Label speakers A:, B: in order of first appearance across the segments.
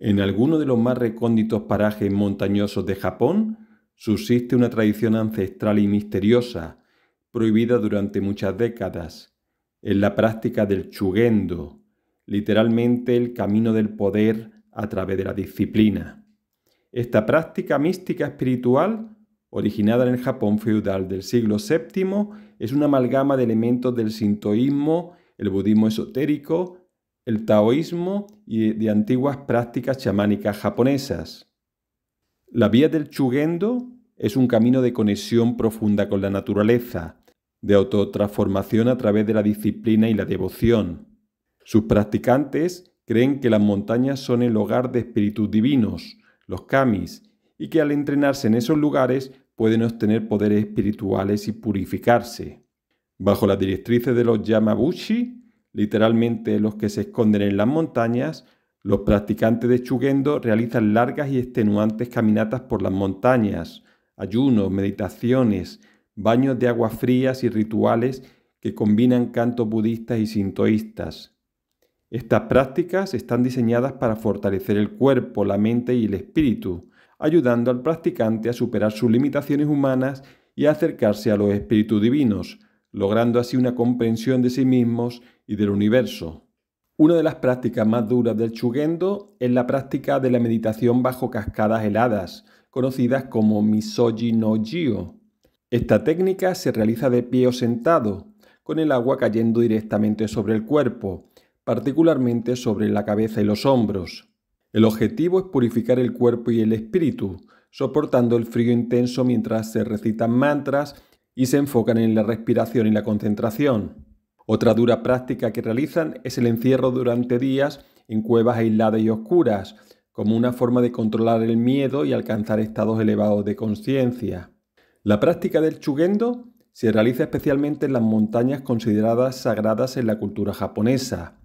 A: En alguno de los más recónditos parajes montañosos de Japón subsiste una tradición ancestral y misteriosa, prohibida durante muchas décadas. Es la práctica del chugendo, literalmente el camino del poder a través de la disciplina. Esta práctica mística espiritual, originada en el Japón feudal del siglo VII, es una amalgama de elementos del sintoísmo, el budismo esotérico, el taoísmo y de antiguas prácticas chamánicas japonesas. La vía del Chugendo es un camino de conexión profunda con la naturaleza, de autotransformación a través de la disciplina y la devoción. Sus practicantes creen que las montañas son el hogar de espíritus divinos, los kamis, y que al entrenarse en esos lugares pueden obtener poderes espirituales y purificarse. Bajo las directrices de los Yamabushi, literalmente los que se esconden en las montañas, los practicantes de Chugendo realizan largas y extenuantes caminatas por las montañas, ayunos, meditaciones, baños de aguas frías y rituales que combinan cantos budistas y sintoístas. Estas prácticas están diseñadas para fortalecer el cuerpo, la mente y el espíritu, ayudando al practicante a superar sus limitaciones humanas y a acercarse a los espíritus divinos, logrando así una comprensión de sí mismos y del universo. Una de las prácticas más duras del Chugendo es la práctica de la meditación bajo cascadas heladas, conocidas como Misoji no Jio. Esta técnica se realiza de pie o sentado, con el agua cayendo directamente sobre el cuerpo, particularmente sobre la cabeza y los hombros. El objetivo es purificar el cuerpo y el espíritu, soportando el frío intenso mientras se recitan mantras y se enfocan en la respiración y la concentración. Otra dura práctica que realizan es el encierro durante días en cuevas aisladas y oscuras, como una forma de controlar el miedo y alcanzar estados elevados de conciencia. La práctica del chugendo se realiza especialmente en las montañas consideradas sagradas en la cultura japonesa.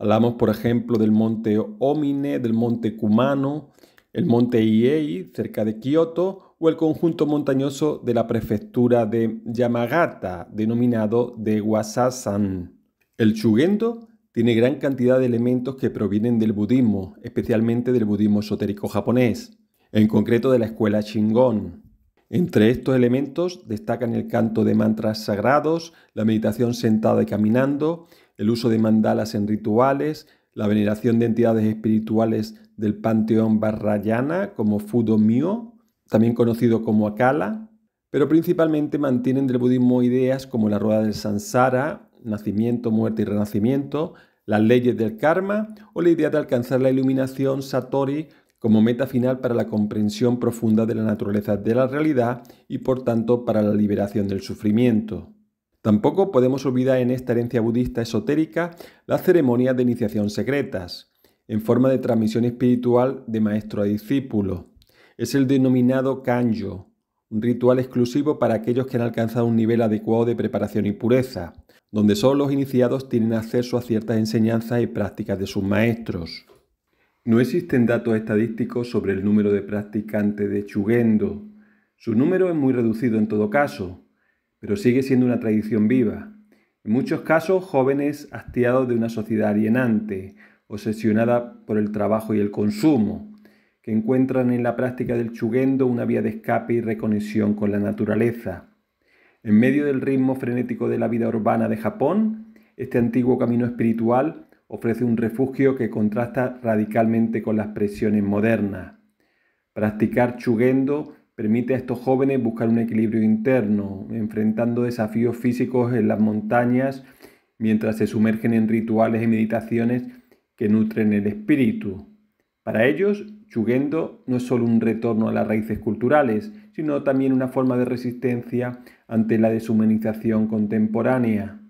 A: Hablamos, por ejemplo, del monte Omine, del monte Kumano, el monte Iei, cerca de Kioto, o el conjunto montañoso de la prefectura de Yamagata, denominado de Wasasan. El Shugendo tiene gran cantidad de elementos que provienen del budismo, especialmente del budismo esotérico japonés, en concreto de la escuela Shingon. Entre estos elementos destacan el canto de mantras sagrados, la meditación sentada y caminando, el uso de mandalas en rituales, la veneración de entidades espirituales del panteón barrayana como Fudo Myo, también conocido como Akala, pero principalmente mantienen del budismo ideas como la rueda del sansara, nacimiento, muerte y renacimiento, las leyes del karma o la idea de alcanzar la iluminación satori como meta final para la comprensión profunda de la naturaleza de la realidad y por tanto para la liberación del sufrimiento. Tampoco podemos olvidar en esta herencia budista esotérica las ceremonias de iniciación secretas, en forma de transmisión espiritual de maestro a discípulo, es el denominado kanjo, un ritual exclusivo para aquellos que han alcanzado un nivel adecuado de preparación y pureza, donde solo los iniciados tienen acceso a ciertas enseñanzas y prácticas de sus maestros. No existen datos estadísticos sobre el número de practicantes de Chugendo. Su número es muy reducido en todo caso, pero sigue siendo una tradición viva. En muchos casos, jóvenes hastiados de una sociedad alienante, obsesionada por el trabajo y el consumo, encuentran en la práctica del chugendo una vía de escape y reconexión con la naturaleza. En medio del ritmo frenético de la vida urbana de Japón, este antiguo camino espiritual ofrece un refugio que contrasta radicalmente con las presiones modernas. Practicar chugendo permite a estos jóvenes buscar un equilibrio interno, enfrentando desafíos físicos en las montañas mientras se sumergen en rituales y meditaciones que nutren el espíritu. Para ellos, Chugendo no es solo un retorno a las raíces culturales, sino también una forma de resistencia ante la deshumanización contemporánea.